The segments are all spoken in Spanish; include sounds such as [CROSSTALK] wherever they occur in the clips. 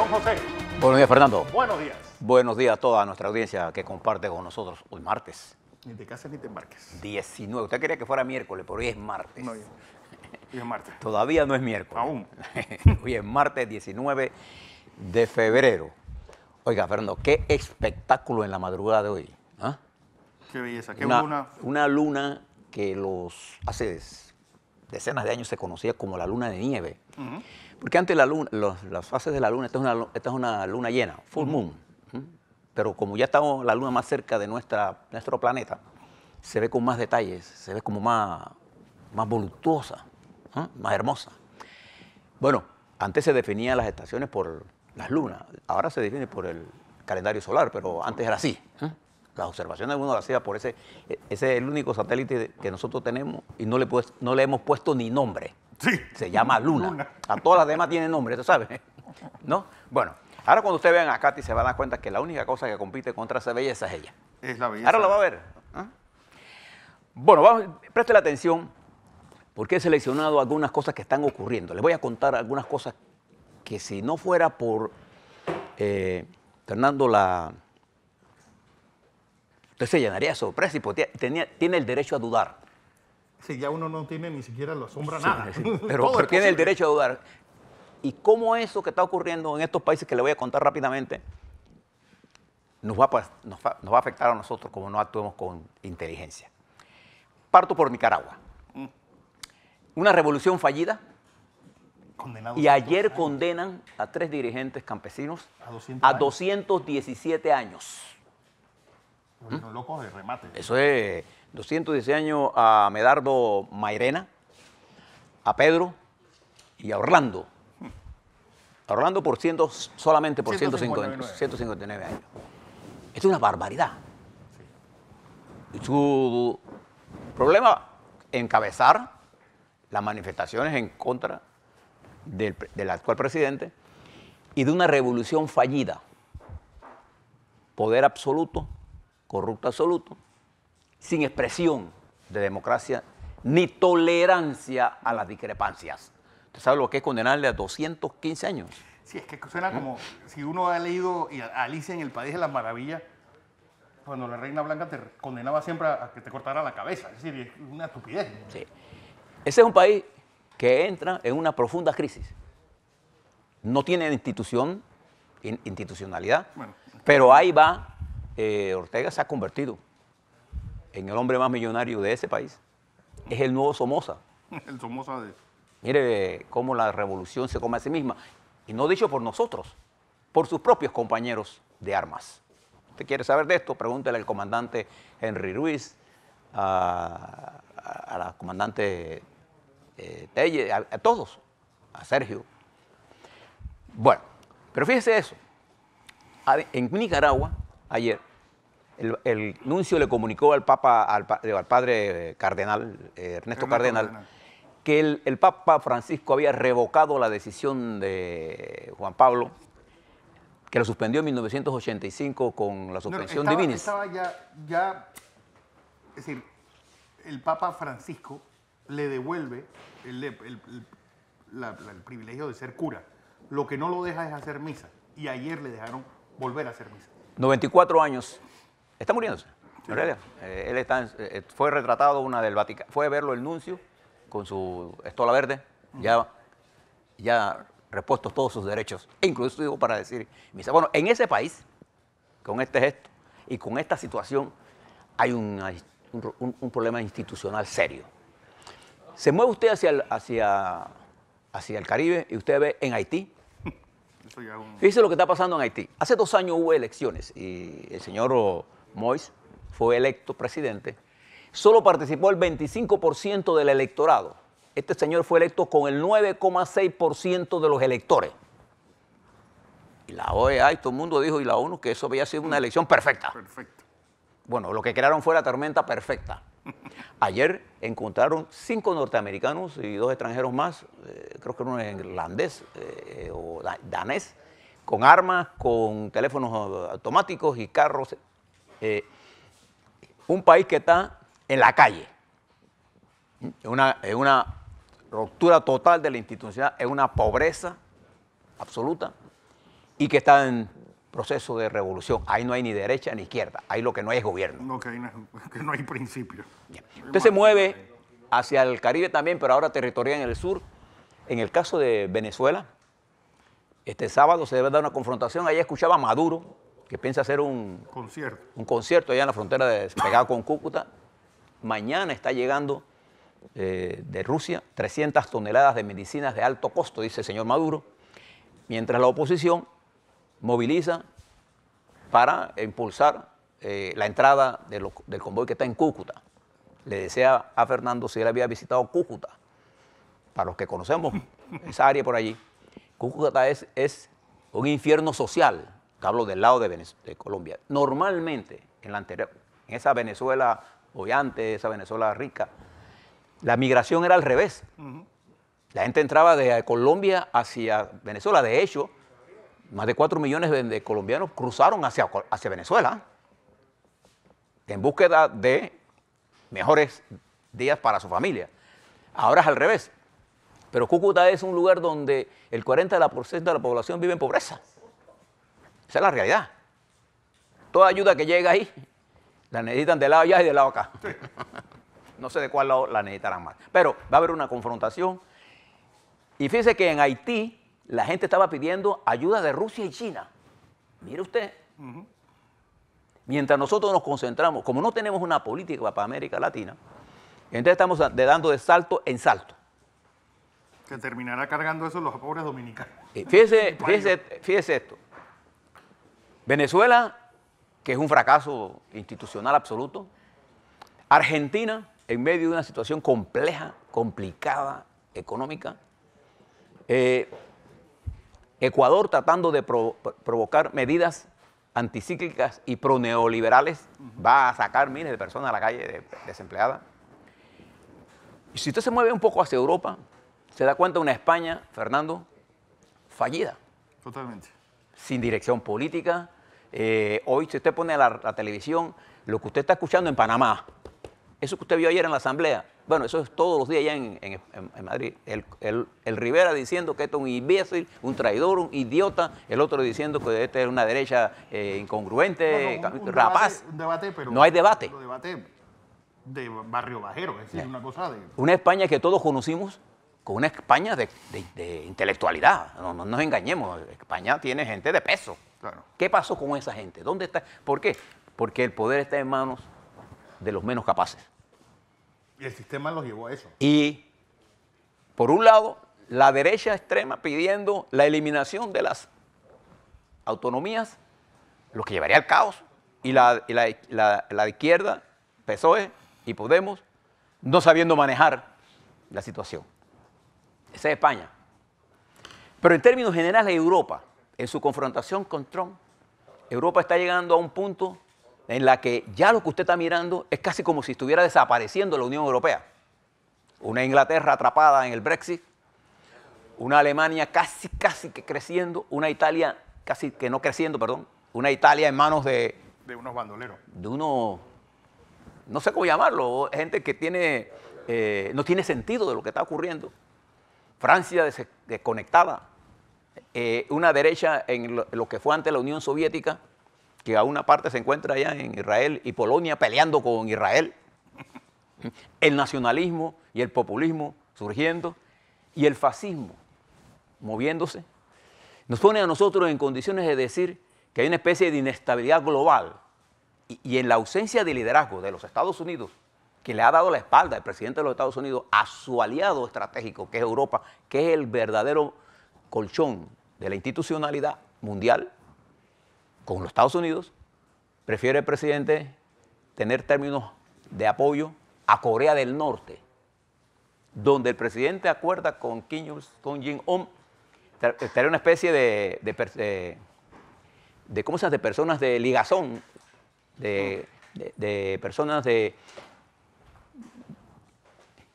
don José. Buenos días, Fernando. Buenos días. Buenos días a toda nuestra audiencia que comparte con nosotros hoy martes. Ni te cases ni te embarques. 19. Usted quería que fuera miércoles, pero hoy es martes. No, hoy es martes. [LAUGHS] Todavía no es miércoles. Aún. [LAUGHS] hoy es martes 19 de febrero. Oiga, Fernando, qué espectáculo en la madrugada de hoy. ¿ah? Qué belleza, qué una, luna. Una luna que los hace decenas de años se conocía como la luna de nieve. Porque antes la luna, las fases de la luna, esta es una, luna llena, full moon. Pero como ya está la luna más cerca de nuestra, nuestro planeta, se ve con más detalles, se ve como más, más voluptuosa, más hermosa. Bueno, antes se definían las estaciones por las lunas, ahora se define por el calendario solar, pero antes era así. Las observaciones uno las hacía por ese, e, es el único satélite que nosotros tenemos y no le, pues, no le hemos puesto ni nombre. Sí. Se llama Luna. A todas las demás tienen nombre, eso sabe? ¿No? Bueno, ahora cuando ustedes vean a Katy se van a dar cuenta que la única cosa que compite contra esa belleza es ella. Es la belleza. Ahora la va a ver. ¿ah? Bueno, vamos, preste la atención porque he seleccionado algunas cosas que están ocurriendo. Les voy a contar algunas cosas que si no fuera por eh, Fernando la entonces se llenaría de sorpresa y tiene el derecho a dudar. Si ya uno no tiene ni siquiera la sombra nada. [LAUGHS] pero, tiene el derecho a dudar. ¿Y cómo eso que está ocurriendo en estos países que le voy a contar rápidamente nos va, a, afectar a nosotros como no actuemos con inteligencia? Parto por Nicaragua. Mm. Una revolución fallida, y ayer condenan a tres dirigentes campesinos a, 217 años. Eso es 210 años a Medardo Mairena, a Pedro y a Orlando. A Orlando por ciento, solamente por 159. 159 años. Esto es una barbaridad. Su problema, encabezar las manifestaciones en contra del actual presidente y de una revolución fallida. Poder absoluto corrupto absoluto, sin expresión de democracia ni tolerancia a las discrepancias. ¿Usted sabe lo que es condenarle a 215 años? Sí, es que suena como si uno ha leído Alicia en el País de las Maravillas, cuando la Reina Blanca te condenaba siempre a que te cortara la cabeza. Es decir, es una estupidez. Sí. Ese es un país que entra en una profunda crisis. No tiene institución, institucionalidad, pero ahí va eh, Ortega se ha convertido en el hombre más millonario de ese país. Es el nuevo Somoza. [LAUGHS] El Somoza de... Mire cómo la revolución se come a sí misma. Y no dicho por nosotros, por sus propios compañeros de armas. ¿Usted quiere saber de esto? Pregúntele al comandante Henry Ruiz, a, la comandante eh, Telle, a todos, a Sergio. Bueno, pero fíjese eso. En Nicaragua, ayer, el, nuncio le comunicó al Papa, al, padre eh, cardenal, eh, Ernesto, cardenal, que el, Papa Francisco había revocado la decisión de Juan Pablo, que lo suspendió en 1985 con la suspensión no, de es decir, el Papa Francisco le devuelve el privilegio de ser cura. Lo que no lo deja es hacer misa. Y ayer le dejaron volver a hacer misa. 94 años está muriéndose. En realidad. Eh, él eh, eh, fue retratado una del Vaticano. Fue a verlo el nuncio con su estola verde, ya, ya repuesto todos sus derechos, e incluso para decir Bueno, en ese país, con este gesto y con esta situación, hay un, problema institucional serio. Se mueve usted hacia hacia, hacia el Caribe y usted ve en Haití. [LAUGHS] Fíjese lo que está pasando en Haití. Hace dos años hubo elecciones y el señor Mois fue electo presidente, solo participó el 25% del electorado. Este señor fue electo con el 9,6% de los electores. Y la OEA y todo el mundo dijo, y la ONU, que eso había sido una elección perfecta. Perfecto. Bueno, lo que crearon fue la tormenta perfecta. [LAUGHS] Ayer encontraron cinco norteamericanos y dos extranjeros más, eh, creo que uno es irlandés eh, o danés, con armas, con teléfonos automáticos y carros eh, un país que está en la calle, una, en una ruptura total de la institucionalidad, es una pobreza absoluta y que está en proceso de revolución. Ahí no hay ni derecha ni izquierda, ahí lo que no hay es gobierno. No, [LAUGHS] que, hay, no hay principio. entonces se mueve hacia el Caribe también, pero ahora territorial en el sur. En el caso de Venezuela, este sábado se debe dar una confrontación. Ahí escuchaba Maduro que piensa hacer un concierto. allá en la frontera de, pegado con Cúcuta. Mañana está llegando eh, de Rusia 300 toneladas de medicinas de alto costo, dice el señor Maduro, mientras la oposición moviliza para impulsar eh, la entrada del convoy que está en Cúcuta. Le desea a Fernando si él había visitado Cúcuta. Para los que conocemos esa área por allí, Cúcuta es, es un infierno social hablo del lado de, Colombia, normalmente en la anterior, esa Venezuela obviamente, esa Venezuela rica, la migración era al revés. La gente entraba de Colombia hacia Venezuela. De hecho, más de 4 millones de, colombianos cruzaron hacia, hacia Venezuela en búsqueda de mejores días para su familia. Ahora es al revés. Pero Cúcuta es un lugar donde el 40% de la población vive en pobreza. Esa es la realidad. Toda ayuda que llega ahí, la necesitan de lado allá y de lado acá. No sé de cuál lado la necesitarán más. Pero va a haber una confrontación. Y fíjese que en Haití la gente estaba pidiendo ayuda de Rusia y China. Mire usted. Mientras nosotros nos concentramos, como no tenemos una política para América Latina, entonces estamos dando de salto en salto. Se terminará cargando eso los pobres dominicanos. Eh, [LAUGHS] fíjese, fíjese esto. Venezuela, que es un fracaso institucional absoluto. Argentina, en medio de una situación compleja, complicada, económica. Eh, Ecuador tratando de provocar medidas anticíclicas y proneoliberales, va a sacar miles de personas a la calle desempleadas. Y si usted se mueve un poco hacia Europa, se da cuenta de una España, Fernando, fallida. Totalmente sin dirección política. Eh, hoy, si usted pone la, la televisión, lo que usted está escuchando en Panamá, eso que usted vio ayer en la asamblea, bueno, eso es todos los días allá en, Madrid. El, Rivera diciendo que esto es un imbécil, un traidor, un idiota. El otro diciendo que esta es una derecha eh, incongruente, no, un, rapaz. Debate, un debate, pero no hay debate. de barrio bajero, es decir, una cosa de... Una España que todos conocimos, con una España de, intelectualidad. No, nos engañemos, España tiene gente de peso. ¿Qué pasó con esa gente? ¿Dónde está? ¿Por qué? Porque el poder está en manos de los menos capaces. Y el sistema los llevó a eso. Y, por un lado, la derecha extrema pidiendo la eliminación de las autonomías, lo que llevaría al caos, y la izquierda, PSOE y Podemos, no sabiendo manejar la situación sea España. Pero en términos generales, Europa, en su confrontación con Trump, Europa está llegando a un punto en la que ya lo que usted está mirando es casi como si estuviera desapareciendo la Unión Europea. Una Inglaterra atrapada en el Brexit, una Alemania casi, casi que creciendo, una Italia casi que no creciendo, perdón, una Italia en manos de... De unos bandoleros. De unos, no sé cómo llamarlo, gente que tiene, eh, no tiene sentido de lo que está ocurriendo. Francia desconectada, eh, una derecha en lo, que fue antes la Unión Soviética, que a una parte se encuentra allá en Israel y Polonia peleando con Israel, el nacionalismo y el populismo surgiendo y el fascismo moviéndose, nos pone a nosotros en condiciones de decir que hay una especie de inestabilidad global y en la ausencia de liderazgo de los Estados Unidos que le ha dado la espalda el presidente de los Estados Unidos a su aliado estratégico, que es Europa, que es el verdadero colchón de la institucionalidad mundial con los Estados Unidos, prefiere el presidente tener términos de apoyo a Corea del Norte, donde el presidente acuerda con Kim Jong-un tener una especie de, de, de personas de ligazón, de, personas de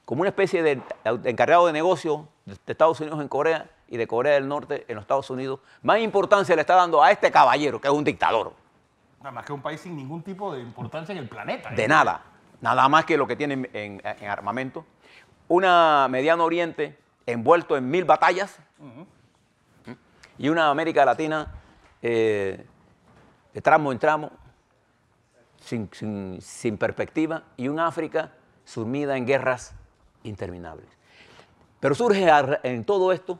como una especie de encargado de negocio de Estados Unidos en Corea y de Corea del Norte en los Estados Unidos, más importancia le está dando a este caballero, que es un dictador. Nada más que un país sin ningún tipo de importancia en el planeta. ¿eh? De nada, nada más que lo que tiene en, armamento. Una Mediano Oriente envuelto en mil batallas y una América Latina eh, de tramo en tramo, sin, sin perspectiva, y un África sumida en guerras interminables. Pero surge en todo esto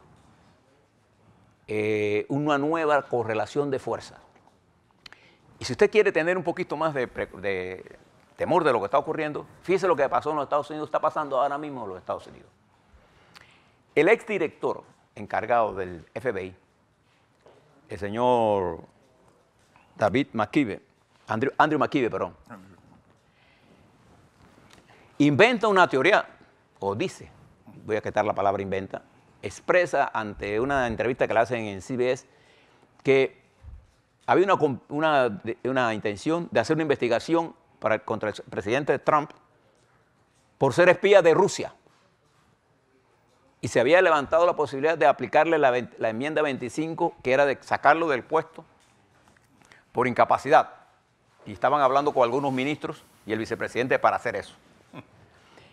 eh, una nueva correlación de fuerzas. Y si usted quiere tener un poquito más de, temor de lo que está ocurriendo, fíjese lo que pasó en los Estados Unidos, está pasando ahora mismo en los Estados Unidos. El exdirector encargado del FBI, el señor David McKibbe, Andrew, Andrew perdón, inventa una teoría o dice, voy a quitar la palabra inventa, expresa ante una entrevista que le hacen en CBS que había una, intención de hacer una investigación contra el presidente Trump por ser espía de Rusia. Y se había levantado la posibilidad de aplicarle la enmienda 25, que era de sacarlo del puesto por incapacidad. Y estaban hablando con algunos ministros y el vicepresidente para hacer eso.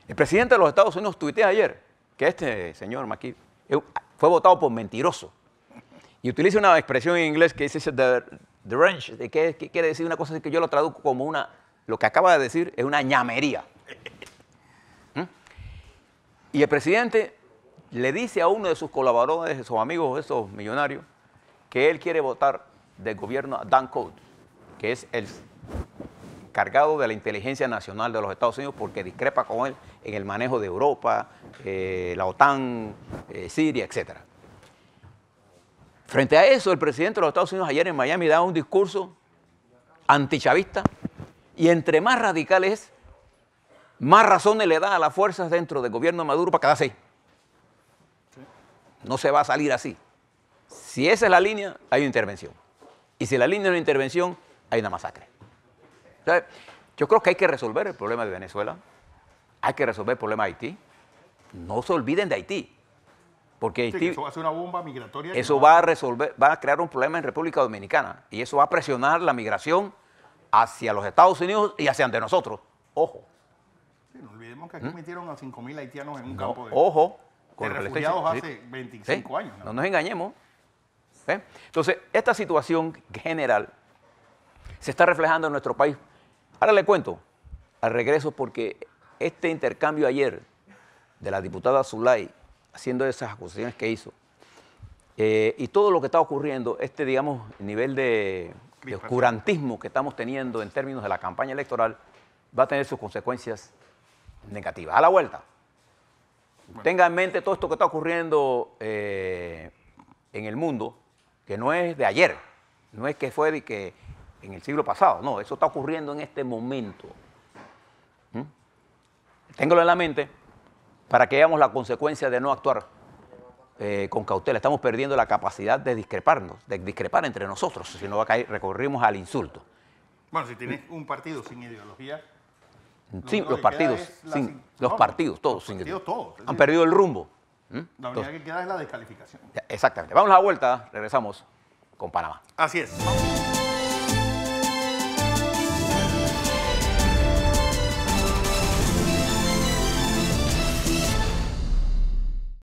El presidente de los Estados Unidos tuitea ayer que este señor McKee eh, fue votado por mentiroso. Y utiliza una expresión en inglés que dice the, the range, que, quiere decir una cosa que yo lo traduzco como una, lo que acaba de decir es una ñamería. [LAUGHS] ¿Mm? Y el presidente le dice a uno de sus colaboradores, de sus amigos, esos millonarios, que él quiere votar del gobierno a Dan Coates, que es el encargado de la inteligencia nacional de los Estados Unidos porque discrepa con él en el manejo de Europa, eh, la OTAN, eh, Siria, etc. Frente a eso, el presidente de los Estados Unidos ayer en Miami da un discurso antichavista y entre más radical es, más razones le da a las fuerzas dentro del gobierno de Maduro para quedarse No se va a salir así. Si esa es la línea, hay una intervención. Y si la línea es una intervención, hay una masacre yo creo que hay que resolver el problema de Venezuela, hay que resolver el problema de Haití. No se olviden de Haití, porque Haití... eso va a una bomba migratoria. Eso va a resolver, va a crear un problema en República Dominicana y eso va a presionar la migración hacia los Estados Unidos y hacia ante nosotros. Ojo. no olvidemos que aquí ¿Mm? metieron a 5.000 haitianos en un campo de... Ojo. refugiados hace 25 años. ¿no? nos engañemos. ¿eh? Entonces, esta situación general se está reflejando en nuestro país Ahora le cuento, al regreso, porque este intercambio ayer de la diputada Zulay, haciendo esas acusaciones que hizo, eh, y todo lo que está ocurriendo, este, digamos, nivel de, oscurantismo que estamos teniendo en términos de la campaña electoral, va a tener sus consecuencias negativas. A la vuelta. Tenga en mente todo esto que está ocurriendo eh, en el mundo, que no es de ayer, no es que fue de que en el siglo pasado, no, eso está ocurriendo en este momento. ¿Mm? Téngalo en la mente para que veamos la consecuencia de no actuar eh, con cautela. Estamos perdiendo la capacidad de discreparnos, de discrepar entre nosotros, si no recorrimos al insulto. Bueno, si tienes un partido sin ideología. Sí, los partidos, los partidos, todos. sin Han perdido el rumbo. ¿Mm? La única que queda es la descalificación. Exactamente. Vamos a la vuelta, regresamos con Panamá. Así es.